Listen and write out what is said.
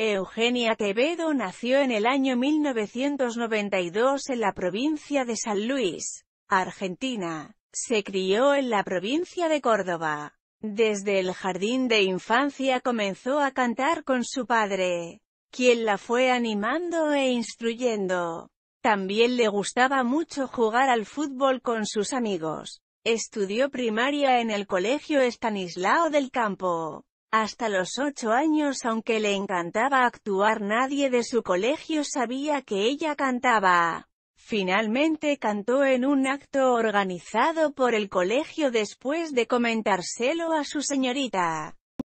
Eugenia Quevedo nació en el año 1992 en la provincia de San Luis, Argentina. Se crió en la provincia de Córdoba. Desde el jardín de infancia comenzó a cantar con su padre, quien la fue animando e instruyendo. También le gustaba mucho jugar al fútbol con sus amigos. Estudió primaria en el Colegio Estanislao del Campo. Hasta los ocho años aunque le encantaba actuar nadie de su colegio sabía que ella cantaba. Finalmente cantó en un acto organizado por el colegio después de comentárselo a su señorita.